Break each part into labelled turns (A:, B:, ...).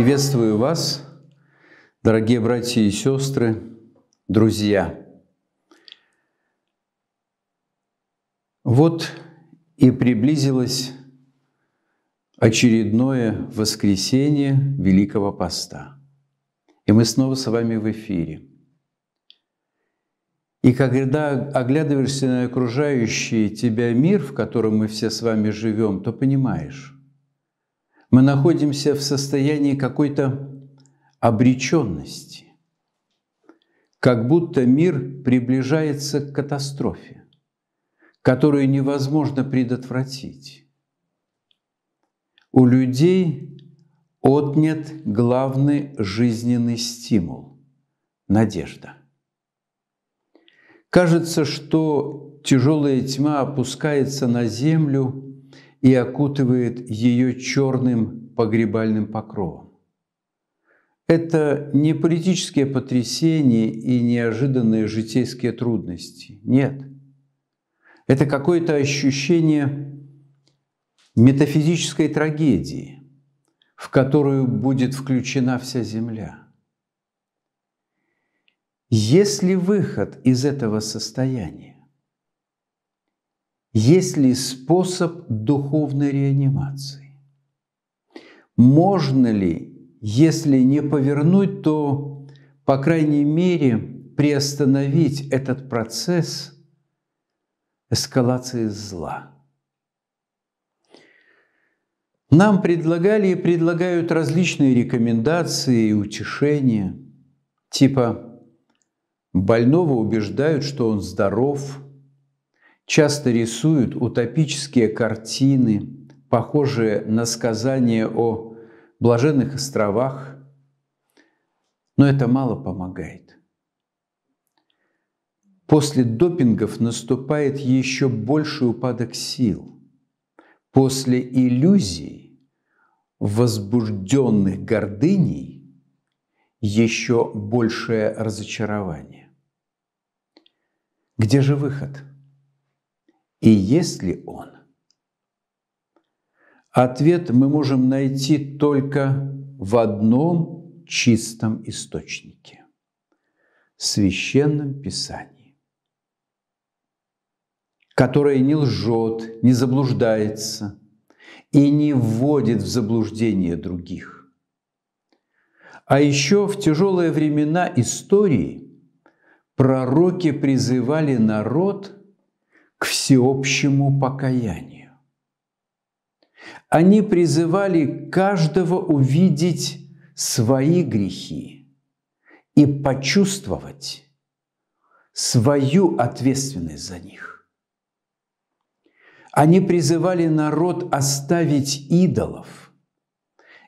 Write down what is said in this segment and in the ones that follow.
A: Приветствую вас, дорогие братья и сестры, друзья. Вот и приблизилось очередное воскресенье Великого Поста. И мы снова с вами в эфире. И когда оглядываешься на окружающий тебя мир, в котором мы все с вами живем, то понимаешь, мы находимся в состоянии какой-то обреченности, как будто мир приближается к катастрофе, которую невозможно предотвратить. У людей отнят главный жизненный стимул – надежда. Кажется, что тяжелая тьма опускается на землю – и окутывает ее черным погребальным покровом. Это не политические потрясения и неожиданные житейские трудности. Нет. Это какое-то ощущение метафизической трагедии, в которую будет включена вся Земля. Есть ли выход из этого состояния? Есть ли способ духовной реанимации? Можно ли, если не повернуть, то, по крайней мере, приостановить этот процесс эскалации зла? Нам предлагали и предлагают различные рекомендации и утешения, типа больного убеждают, что он здоров – часто рисуют утопические картины, похожие на сказания о блаженных островах, но это мало помогает. После допингов наступает еще больший упадок сил. После иллюзий, возбужденных гордыней, еще большее разочарование. Где же выход? – и есть ли он? Ответ мы можем найти только в одном чистом источнике – Священном Писании, которое не лжет, не заблуждается и не вводит в заблуждение других. А еще в тяжелые времена истории пророки призывали народ – к всеобщему покаянию. Они призывали каждого увидеть свои грехи и почувствовать свою ответственность за них. Они призывали народ оставить идолов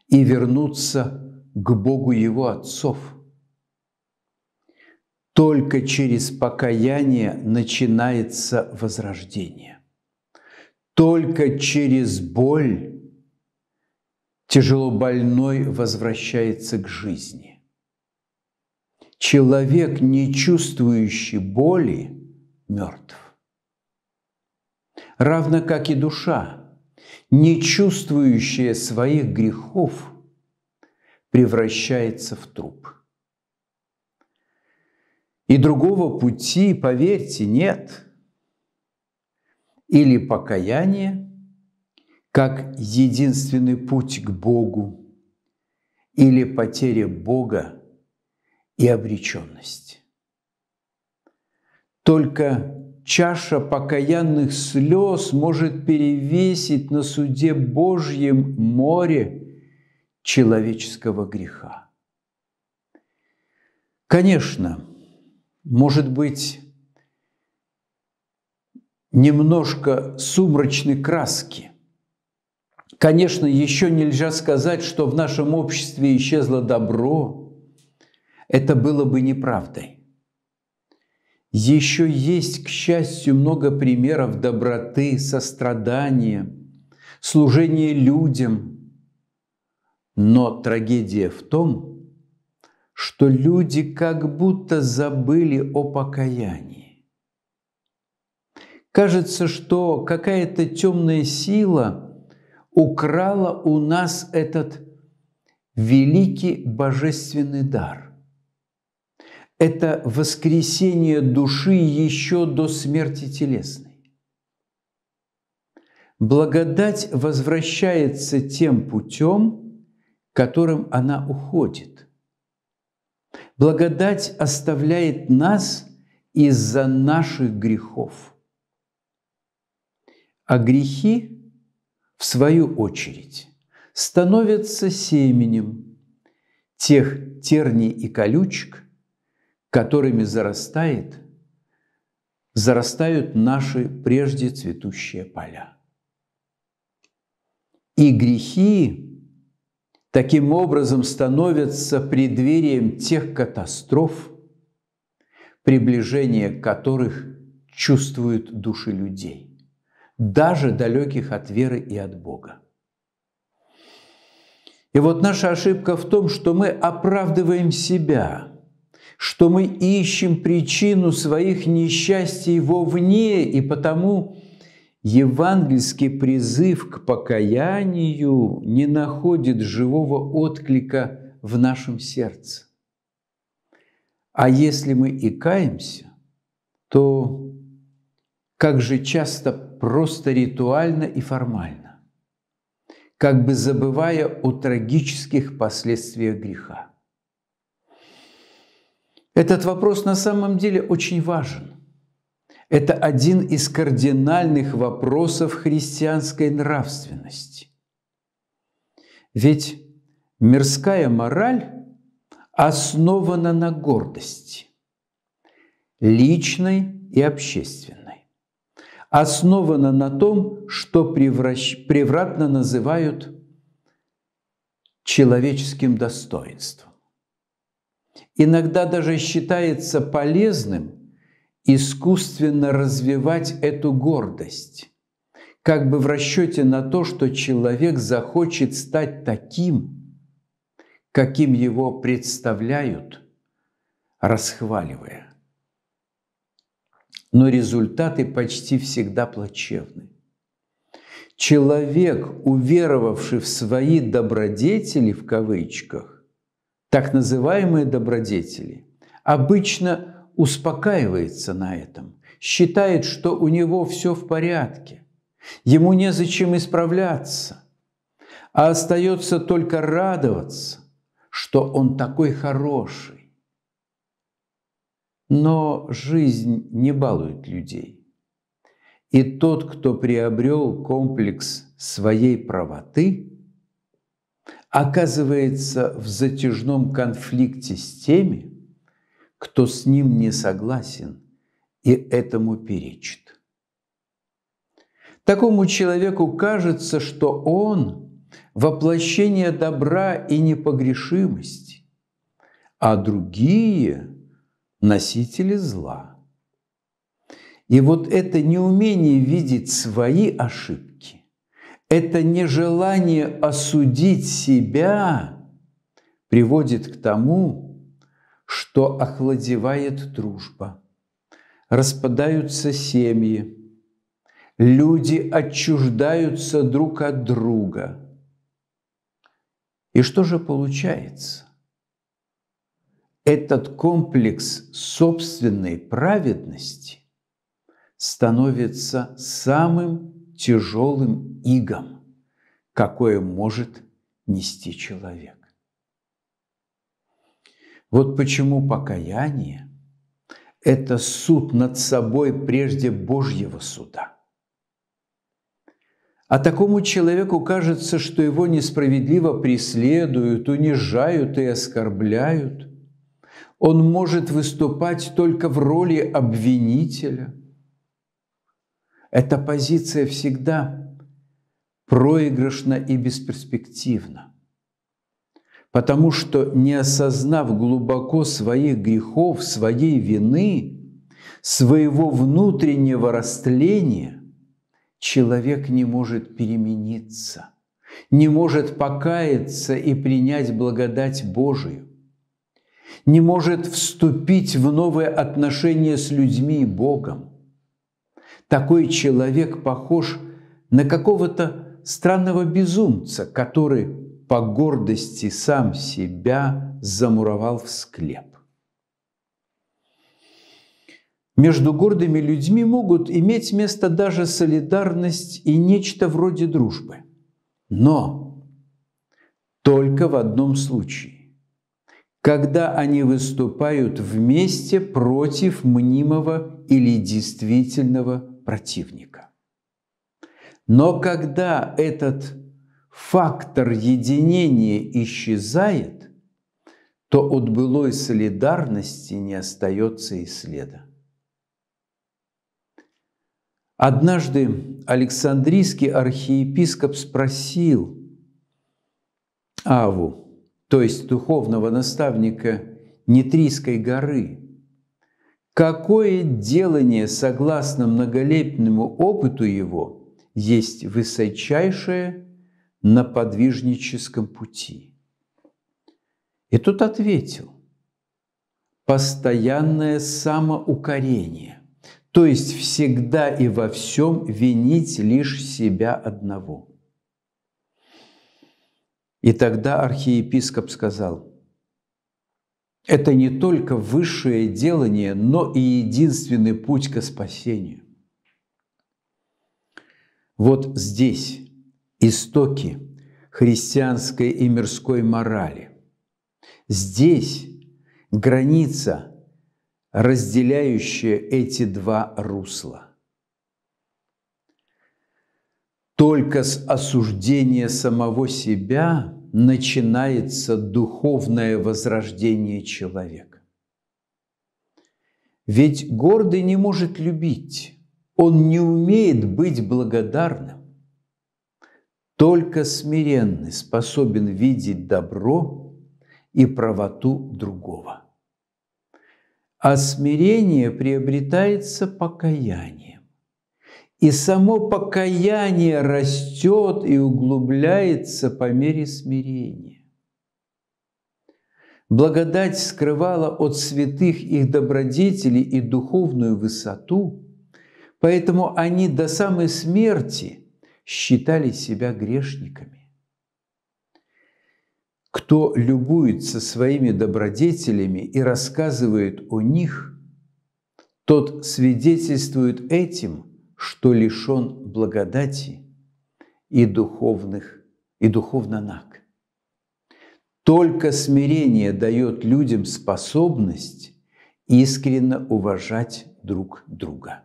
A: и вернуться к Богу его отцов – только через покаяние начинается возрождение. Только через боль тяжело больной возвращается к жизни. Человек, не чувствующий боли, мертв. Равно как и душа, не чувствующая своих грехов, превращается в труп. И другого пути, поверьте, нет. Или покаяние, как единственный путь к Богу, или потеря Бога и обреченность. Только чаша покаянных слез может перевесить на суде Божьем море человеческого греха. Конечно, может быть, немножко сумрачной краски. Конечно, еще нельзя сказать, что в нашем обществе исчезло добро. Это было бы неправдой. Еще есть, к счастью, много примеров доброты, сострадания, служения людям. Но трагедия в том, что люди как будто забыли о покаянии. Кажется, что какая-то темная сила украла у нас этот великий божественный дар. Это воскресение души еще до смерти телесной. Благодать возвращается тем путем, которым она уходит – Благодать оставляет нас из-за наших грехов. А грехи, в свою очередь, становятся семенем тех терний и колючек, которыми зарастает, зарастают наши прежде цветущие поля. И грехи таким образом становятся преддверием тех катастроф, приближение которых чувствуют души людей, даже далеких от веры и от Бога. И вот наша ошибка в том, что мы оправдываем себя, что мы ищем причину своих несчастий вовне, и потому евангельский призыв к покаянию не находит живого отклика в нашем сердце. А если мы и каемся, то как же часто просто ритуально и формально, как бы забывая о трагических последствиях греха. Этот вопрос на самом деле очень важен – это один из кардинальных вопросов христианской нравственности. Ведь мирская мораль основана на гордости, личной и общественной. Основана на том, что превращ... превратно называют человеческим достоинством. Иногда даже считается полезным – искусственно развивать эту гордость, как бы в расчете на то, что человек захочет стать таким, каким его представляют, расхваливая. Но результаты почти всегда плачевны. Человек, уверовавший в свои добродетели, в кавычках, так называемые добродетели, обычно успокаивается на этом, считает, что у него все в порядке, ему незачем исправляться, а остается только радоваться, что он такой хороший. Но жизнь не балует людей. И тот, кто приобрел комплекс своей правоты – оказывается в затяжном конфликте с теми, кто с ним не согласен и этому перечит. Такому человеку кажется, что он – воплощение добра и непогрешимости, а другие – носители зла. И вот это неумение видеть свои ошибки, это нежелание осудить себя приводит к тому, что охладевает дружба, распадаются семьи, люди отчуждаются друг от друга. И что же получается? Этот комплекс собственной праведности становится самым тяжелым игом, какое может нести человек. Вот почему покаяние – это суд над собой прежде Божьего суда. А такому человеку кажется, что его несправедливо преследуют, унижают и оскорбляют. Он может выступать только в роли обвинителя. Эта позиция всегда проигрышна и бесперспективна потому что, не осознав глубоко своих грехов, своей вины, своего внутреннего растления, человек не может перемениться, не может покаяться и принять благодать Божию, не может вступить в новые отношения с людьми и Богом. Такой человек похож на какого-то странного безумца, который по гордости сам себя замуровал в склеп. Между гордыми людьми могут иметь место даже солидарность и нечто вроде дружбы. Но только в одном случае, когда они выступают вместе против мнимого или действительного противника. Но когда этот фактор единения исчезает, то от былой солидарности не остается и следа. Однажды Александрийский архиепископ спросил Аву, то есть духовного наставника Нитрийской горы, какое делание, согласно многолепному опыту его, есть высочайшее на подвижническом пути? И тут ответил – постоянное самоукорение, то есть всегда и во всем винить лишь себя одного. И тогда архиепископ сказал – это не только высшее делание, но и единственный путь к спасению. Вот здесь истоки христианской и мирской морали. Здесь граница, разделяющая эти два русла. Только с осуждения самого себя начинается духовное возрождение человека. Ведь гордый не может любить, он не умеет быть благодарным. Только смиренный способен видеть добро и правоту другого. А смирение приобретается покаянием. И само покаяние растет и углубляется по мере смирения. Благодать скрывала от святых их добродетели и духовную высоту, поэтому они до самой смерти считали себя грешниками. Кто любуется своими добродетелями и рассказывает о них, тот свидетельствует этим, что лишен благодати и духовных, и духовно наг. Только смирение дает людям способность искренне уважать друг друга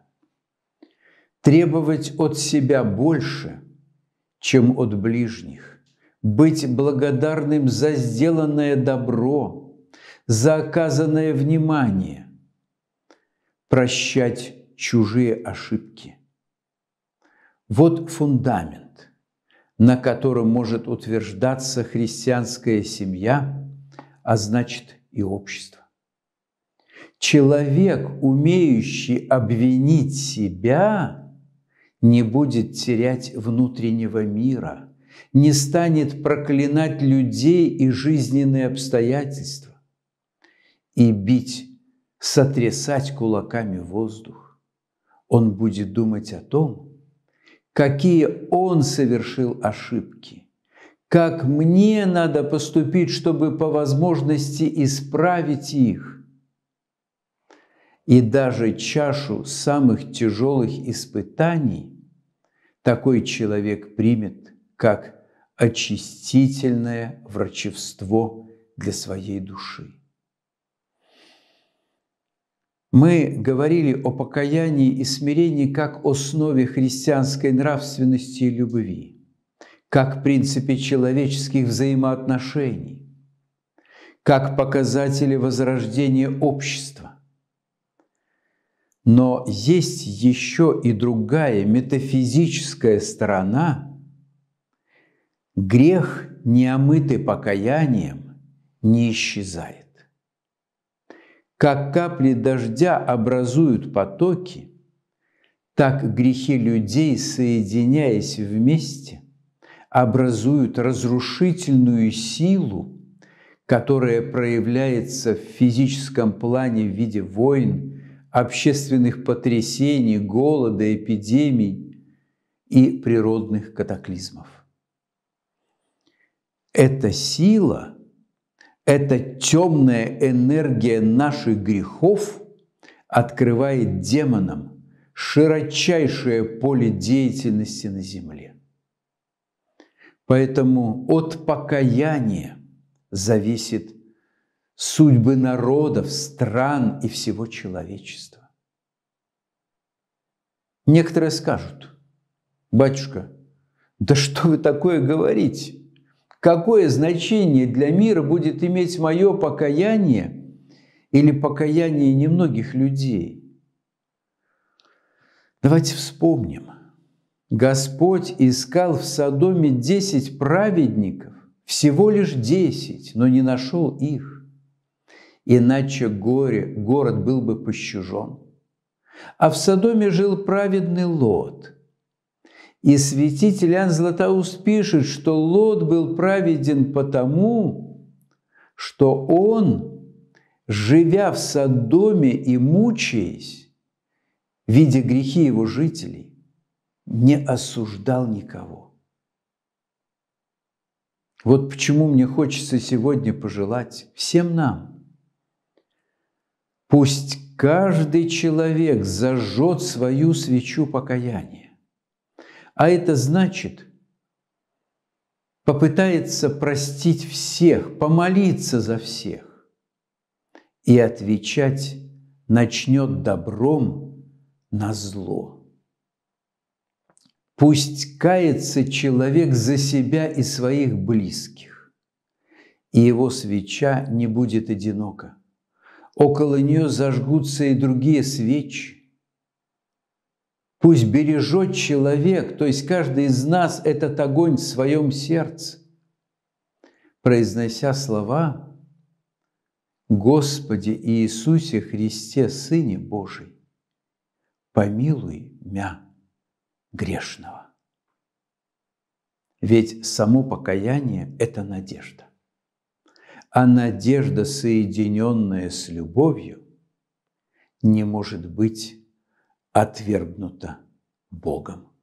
A: требовать от себя больше, чем от ближних, быть благодарным за сделанное добро, за оказанное внимание, прощать чужие ошибки. Вот фундамент, на котором может утверждаться христианская семья, а значит и общество. Человек, умеющий обвинить себя, не будет терять внутреннего мира, не станет проклинать людей и жизненные обстоятельства и бить, сотрясать кулаками воздух. Он будет думать о том, какие он совершил ошибки, как мне надо поступить, чтобы по возможности исправить их, и даже чашу самых тяжелых испытаний такой человек примет как очистительное врачевство для своей души. Мы говорили о покаянии и смирении как основе христианской нравственности и любви, как принципе человеческих взаимоотношений, как показатели возрождения общества. Но есть еще и другая метафизическая сторона. Грех, не омытый покаянием, не исчезает. Как капли дождя образуют потоки, так грехи людей, соединяясь вместе, образуют разрушительную силу, которая проявляется в физическом плане в виде войн, общественных потрясений, голода, эпидемий и природных катаклизмов. Эта сила, эта темная энергия наших грехов открывает демонам широчайшее поле деятельности на земле. Поэтому от покаяния зависит судьбы народов, стран и всего человечества. Некоторые скажут, батюшка, да что вы такое говорите? Какое значение для мира будет иметь мое покаяние или покаяние немногих людей? Давайте вспомним. Господь искал в Содоме десять праведников, всего лишь десять, но не нашел их иначе горе, город был бы пощажен. А в Содоме жил праведный Лот. И святитель Иоанн Златоуст пишет, что Лот был праведен потому, что он, живя в Содоме и мучаясь, видя грехи его жителей, не осуждал никого. Вот почему мне хочется сегодня пожелать всем нам – Пусть каждый человек зажжет свою свечу покаяния. А это значит, попытается простить всех, помолиться за всех и отвечать начнет добром на зло. Пусть кается человек за себя и своих близких, и его свеча не будет одинока. Около нее зажгутся и другие свечи. Пусть бережет человек, то есть каждый из нас этот огонь в своем сердце. Произнося слова «Господи Иисусе Христе, Сыне Божий, помилуй мя грешного». Ведь само покаяние – это надежда а надежда, соединенная с любовью, не может быть отвергнута Богом.